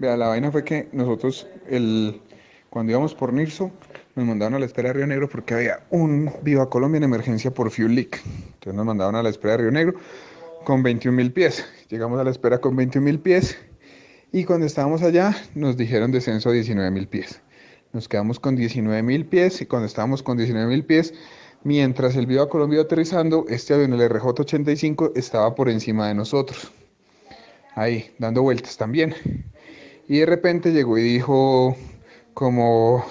Vea, la vaina fue que nosotros, el, cuando íbamos por Nirso, nos mandaron a la espera de Río Negro porque había un Viva Colombia en emergencia por fuel leak. Entonces nos mandaron a la espera de Río Negro con 21 mil pies. Llegamos a la espera con 21 mil pies y cuando estábamos allá nos dijeron descenso a 19 mil pies. Nos quedamos con 19 mil pies y cuando estábamos con 19 mil pies, mientras el Viva Colombia aterrizando, este avión, el RJ-85, estaba por encima de nosotros. Ahí, dando vueltas también. Y de repente llegó y dijo como,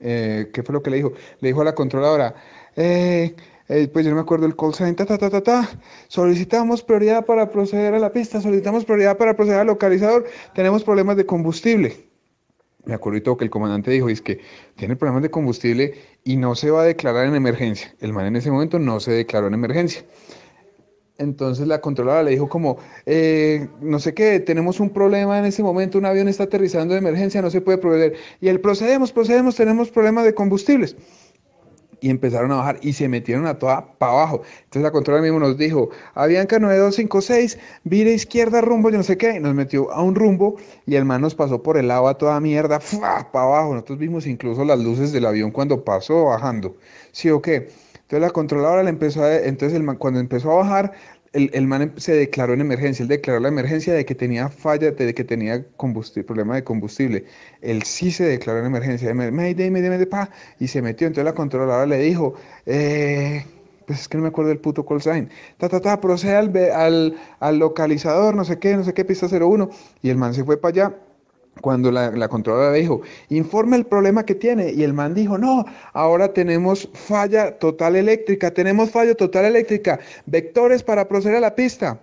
eh, ¿qué fue lo que le dijo? Le dijo a la controladora, eh, eh, pues yo no me acuerdo el call center, ta, ta, ta, ta, solicitamos prioridad para proceder a la pista, solicitamos prioridad para proceder al localizador, tenemos problemas de combustible. Me acuerdo todo que el comandante dijo, es que tiene problemas de combustible y no se va a declarar en emergencia. El man en ese momento no se declaró en emergencia. Entonces la controladora le dijo como, eh, no sé qué, tenemos un problema en ese momento, un avión está aterrizando de emergencia, no se puede proveer Y él, procedemos, procedemos, tenemos problemas de combustibles. Y empezaron a bajar y se metieron a toda para abajo. Entonces la controladora mismo nos dijo, Avianca 9256, vira izquierda rumbo, yo no sé qué. nos metió a un rumbo y el man nos pasó por el agua toda mierda, para abajo. Nosotros vimos incluso las luces del avión cuando pasó bajando. ¿Sí o qué? Entonces la controladora le empezó a, entonces el cuando empezó a bajar, el, el, man em, se declaró en emergencia, él declaró la emergencia de que tenía falla, de que tenía combustible, problema de combustible. Él sí se declaró en emergencia, Mayday, Mayday, Mayday, pa, y se metió. Entonces la controladora le dijo, eh, pues es que no me acuerdo del puto call sign, ta, ta, ta, procede al, al, al localizador, no sé qué, no sé qué, pista 01, y el man se fue para allá cuando la, controladora dijo, informe el problema que tiene, y el man dijo, no, ahora tenemos falla total eléctrica, tenemos falla total eléctrica, vectores para proceder a la pista.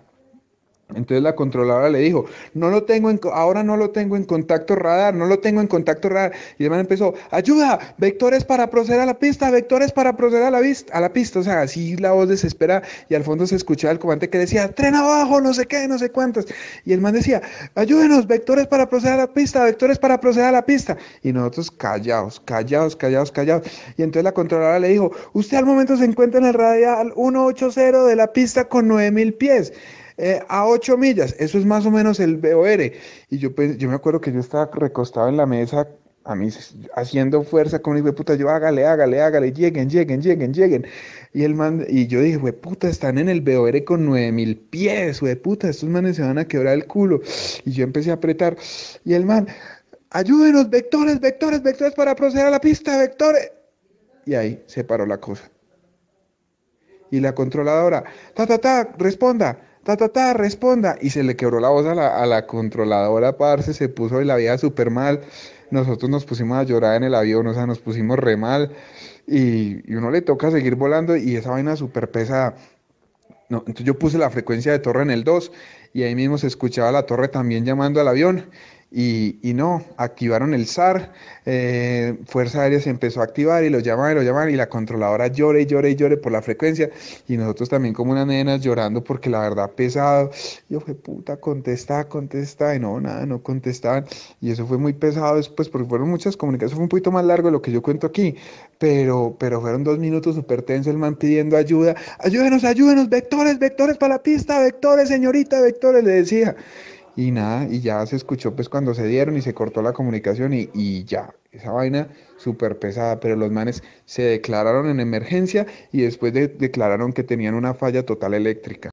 Entonces la controladora le dijo, no lo tengo en, ahora no lo tengo en contacto radar, no lo tengo en contacto radar. Y el man empezó, ayuda, vectores para proceder a la pista, vectores para proceder a la, a la pista. O sea, así la voz desespera y al fondo se escuchaba el comandante que decía, tren abajo, no sé qué, no sé cuántos Y el man decía, ayúdenos, vectores para proceder a la pista, vectores para proceder a la pista. Y nosotros callados, callados, callados, callados. Y entonces la controladora le dijo, usted al momento se encuentra en el radial 180 de la pista con 9000 pies. Eh, a 8 millas. Eso es más o menos el BOR. Y yo, pues, yo me acuerdo que yo estaba recostado en la mesa a mí haciendo fuerza con mi puta, yo hágale, hágale, hágale, lleguen, lleguen, lleguen, lleguen. Y el man, y yo dije, puta, están en el BOR con 9000 pies, puta, estos manes se van a quebrar el culo. Y yo empecé a apretar. Y el man, ayúdenos, vectores, vectores, vectores para proceder a la pista, vectores. Y ahí se paró la cosa. Y la controladora, ta, ta, ta, responda ta, ta, ta, responda. Y se le quebró la voz a la, controladora, parce, se puso la vida súper mal. Nosotros nos pusimos a llorar en el avión, o sea, nos pusimos re mal. Y, y uno le toca seguir volando y esa vaina super pesa No, entonces yo puse la frecuencia de torre en el 2 y ahí mismo se escuchaba la torre también llamando al avión y, no, activaron el SAR, eh, Fuerza Aérea se empezó a activar y lo llamaban y lo llamaban y la controladora llore y llore y llore por la frecuencia y nosotros también como unas nenas llorando porque la verdad pesado, yo fue puta, contesta, contesta, y no, nada, no contestaban y eso fue muy pesado después porque fueron muchas comunicaciones, fue un poquito más largo de lo que yo cuento aquí, pero, pero fueron dos minutos súper tensos, el man pidiendo ayuda, ayúdenos, ayúdenos, vectores, vectores para la pista, vectores, señorita, vectores, le decía y nada, y ya se escuchó pues cuando se dieron y se cortó la comunicación y, y ya, esa vaina súper pesada, pero los manes se declararon en emergencia y después declararon que tenían una falla total eléctrica.